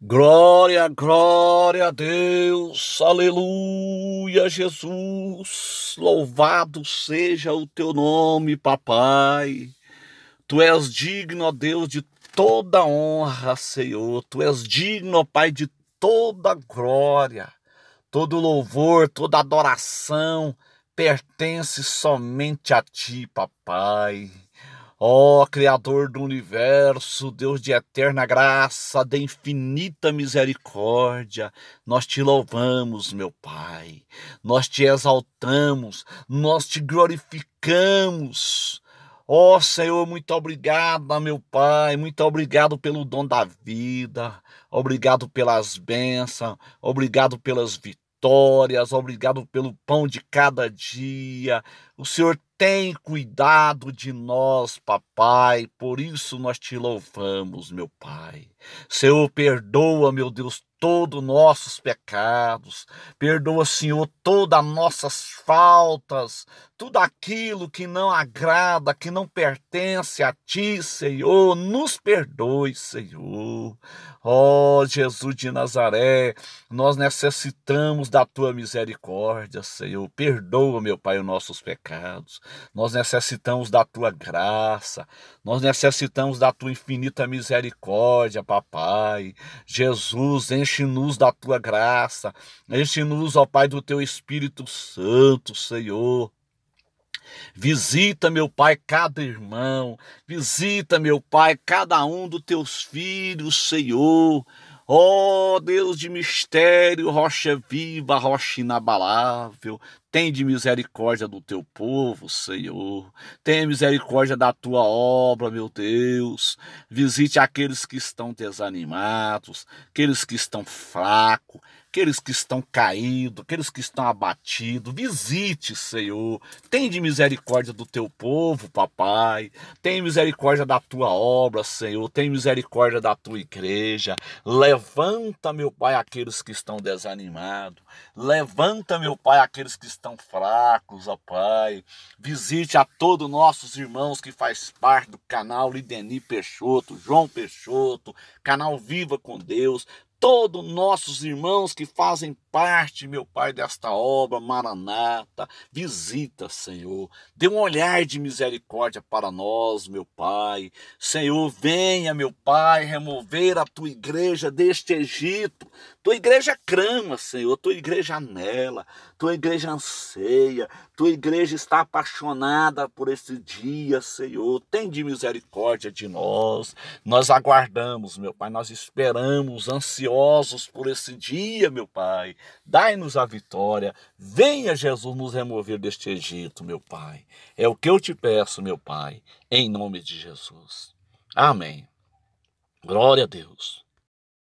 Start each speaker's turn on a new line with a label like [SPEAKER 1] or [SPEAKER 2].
[SPEAKER 1] Glória, glória a Deus, aleluia, Jesus, louvado seja o teu nome, papai. Tu és digno, ó Deus, de toda honra, Senhor. Tu és digno, ó Pai, de toda glória. Todo louvor, toda adoração pertence somente a ti, papai. Ó oh, Criador do universo, Deus de eterna graça, de infinita misericórdia, nós te louvamos, meu Pai, nós te exaltamos, nós te glorificamos. Ó oh, Senhor, muito obrigado, meu Pai, muito obrigado pelo dom da vida, obrigado pelas bênçãos, obrigado pelas vitórias. Obrigado pelo pão de cada dia. O Senhor tem cuidado de nós, papai, por isso nós te louvamos, meu Pai. Senhor, perdoa, meu Deus, todos os nossos pecados, perdoa, Senhor, todas as nossas faltas, tudo aquilo que não agrada, que não pertence a Ti, Senhor, nos perdoe, Senhor. Ó oh, Jesus de Nazaré, nós necessitamos da Tua misericórdia, Senhor. Perdoa, meu Pai, os nossos pecados. Nós necessitamos da Tua graça, nós necessitamos da Tua infinita misericórdia, Papai. Jesus, enche Enche-nos da tua graça, enche-nos, ó Pai, do teu Espírito Santo, Senhor. Visita, meu Pai, cada irmão, visita, meu Pai, cada um dos teus filhos, Senhor. Ó oh, Deus de mistério, rocha viva, rocha inabalável, Tende misericórdia do teu povo, Senhor. Tenha misericórdia da tua obra, meu Deus. Visite aqueles que estão desanimados, aqueles que estão fracos, aqueles que estão caídos, aqueles que estão abatidos. Visite, Senhor. Tende misericórdia do teu povo, papai. Tem misericórdia da tua obra, Senhor. Tem misericórdia da tua igreja. Levanta, meu Pai, aqueles que estão desanimados. Levanta, meu Pai, aqueles que estão fracos, ó Pai. Visite a todos nossos irmãos que faz parte do canal Lideni Peixoto, João Peixoto, canal Viva com Deus todos nossos irmãos que fazem parte, meu Pai, desta obra maranata. Visita, Senhor. Dê um olhar de misericórdia para nós, meu Pai. Senhor, venha, meu Pai, remover a tua igreja deste Egito. Tua igreja crama, Senhor. Tua igreja anela. Tua igreja anseia. Tua igreja está apaixonada por esse dia, Senhor. Tem de misericórdia de nós. Nós aguardamos, meu Pai. Nós esperamos ansiosamente ansiosos por esse dia, meu Pai. Dai-nos a vitória. Venha, Jesus, nos remover deste Egito, meu Pai. É o que eu te peço, meu Pai, em nome de Jesus. Amém. Glória a Deus.